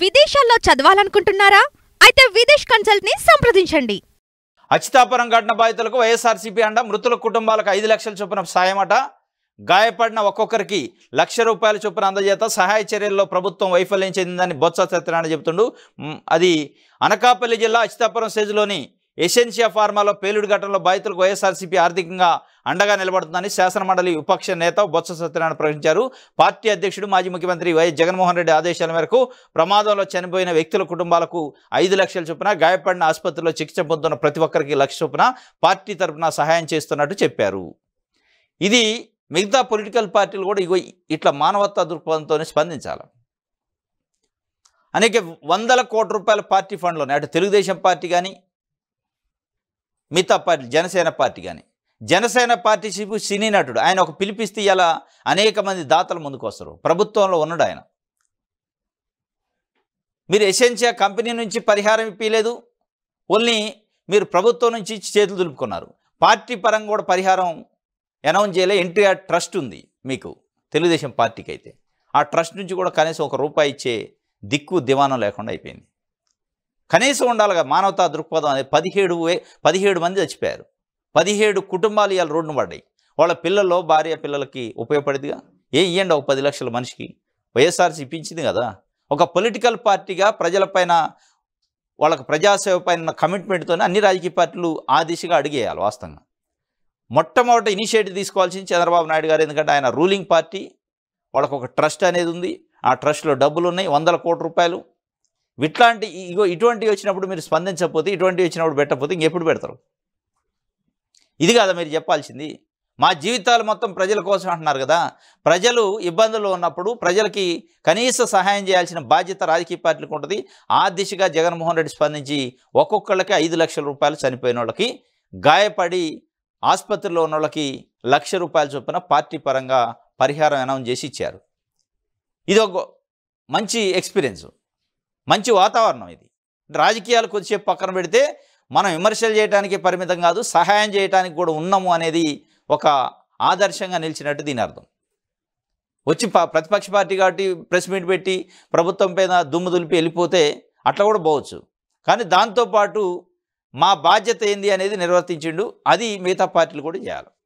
విదేశాల్లో చదవాలనుకుంటున్నారా అయితే విదేశ్ కన్సల్ట్ ని సంప్రదించండి అచితాపురం ఘటన బాధితులకు వైఎస్ఆర్సీపీ అండ మృతుల కుటుంబాలకు ఐదు లక్షల చొప్పున సాయమట గాయపడిన ఒక్కొక్కరికి లక్ష రూపాయల చొప్పున అందజేత సహాయ చర్యల్లో ప్రభుత్వం వైఫల్యం చెందిందని బొత్స సత్యనారాయణ చెబుతుండు అది అనకాపల్లి జిల్లా అచితాపురం సేజ్లోని ఎసెన్షియా ఫార్మాలో పేలుడు ఘటనలో బాధితులకు వైఎస్ఆర్సీపీ ఆర్థికంగా అండగా నిలబడుతుందని శాసనమండలి విపక్ష నేత బొత్స సత్యనారాయణ ప్రకటించారు పార్టీ అధ్యక్షుడు మాజీ ముఖ్యమంత్రి వైఎస్ జగన్మోహన్ రెడ్డి ఆదేశాల మేరకు ప్రమాదంలో చనిపోయిన వ్యక్తుల కుటుంబాలకు ఐదు లక్షల చొప్పున గాయపడిన ఆసుపత్రిలో చికిత్స పొందుతున్న ప్రతి ఒక్కరికి లక్ష చొప్పున పార్టీ తరఫున సహాయం చేస్తున్నట్టు చెప్పారు ఇది మిగతా పొలిటికల్ పార్టీలు కూడా ఇగో ఇట్లా మానవత్వ దృక్పథంతోనే స్పందించాలి అనేక వందల కోట్ల రూపాయల పార్టీ ఫండ్లు అటు తెలుగుదేశం పార్టీ కానీ మిగతా పార్టీ జనసేన పార్టీ కానీ జనసేన పార్టీ చీపు సినీ నటుడు ఆయన ఒక పిలిపిస్తే ఇలా అనేక మంది దాతల ముందుకు వస్తారు ప్రభుత్వంలో ఉన్నాడు ఆయన మీరు ఎసెన్షియా కంపెనీ నుంచి పరిహారం ఇప్పలేదు ఓన్లీ మీరు ప్రభుత్వం నుంచి చేతులు దులుపుకున్నారు పార్టీ పరంగా కూడా పరిహారం అనౌన్స్ చేయలే ఎన్టీఆర్ ట్రస్ట్ ఉంది మీకు తెలుగుదేశం పార్టీకి అయితే ఆ ట్రస్ట్ నుంచి కూడా కనీసం ఒక రూపాయి ఇచ్చే దిక్కు దివానం లేకుండా అయిపోయింది కనీసం ఉండాలి కదా మానవతా దృక్పథం అనేది పదిహేడు పదిహేడు మంది చచ్చిపోయారు పదిహేడు కుటుంబాలు ఇవాళ రోడ్డు పడ్డాయి వాళ్ళ పిల్లల్లో భార్య పిల్లలకి ఉపయోగపడేదిగా ఏ ఇవ్వండి ఒక పది లక్షల మనిషికి వైఎస్ఆర్సీ ఇప్పించింది కదా ఒక పొలిటికల్ పార్టీగా ప్రజలపైన వాళ్ళకి ప్రజాసేవ పైన కమిట్మెంట్తోనే అన్ని రాజకీయ పార్టీలు ఆ దిశగా అడిగేయాలి వాస్తవంగా మొట్టమొదట ఇనిషియేటివ్ తీసుకోవాల్సింది చంద్రబాబు నాయుడు గారు ఎందుకంటే ఆయన రూలింగ్ పార్టీ వాళ్ళకు ఒక ట్రస్ట్ అనేది ఉంది ఆ ట్రస్ట్లో డబ్బులు ఉన్నాయి వందల కోట్ల రూపాయలు ఇట్లాంటి ఇగో ఇటువంటివి వచ్చినప్పుడు మీరు స్పందించకపోతే ఇటువంటివి వచ్చినప్పుడు పెట్టకపోతే ఇంకెప్పుడు పెడతారు ఇది కదా మీరు చెప్పాల్సింది మా జీవితాలు మొత్తం ప్రజల కోసం అంటున్నారు కదా ప్రజలు ఇబ్బందులు ఉన్నప్పుడు ప్రజలకి కనీస సహాయం చేయాల్సిన బాధ్యత రాజకీయ పార్టీలకు ఉంటుంది ఆ దిశగా జగన్మోహన్ రెడ్డి స్పందించి ఒక్కొక్కళ్ళకి ఐదు లక్షల రూపాయలు చనిపోయిన వాళ్ళకి గాయపడి ఆసుపత్రిలో ఉన్న వాళ్ళకి లక్ష రూపాయలు చొప్పున పార్టీ పరంగా పరిహారం అనౌన్స్ చేసి ఇచ్చారు ఇది ఒక మంచి ఎక్స్పీరియన్స్ మంచి వాతావరణం ఇది రాజకీయాలు కొద్దిసేపు పక్కన పెడితే మనం విమర్శలు చేయడానికి పరిమితం కాదు సహాయం చేయడానికి కూడా ఉన్నాము అనేది ఒక ఆదర్శంగా నిలిచినట్టు దీని అర్థం వచ్చి ప్రతిపక్ష పార్టీ కాబట్టి ప్రెస్ మీట్ పెట్టి ప్రభుత్వం పైన దుమ్ము దులిపి వెళ్ళిపోతే అట్లా కూడా పోవచ్చు కానీ దాంతోపాటు మా బాధ్యత ఏంది అనేది నిర్వర్తించిండు అది మిగతా పార్టీలు కూడా చేయాలి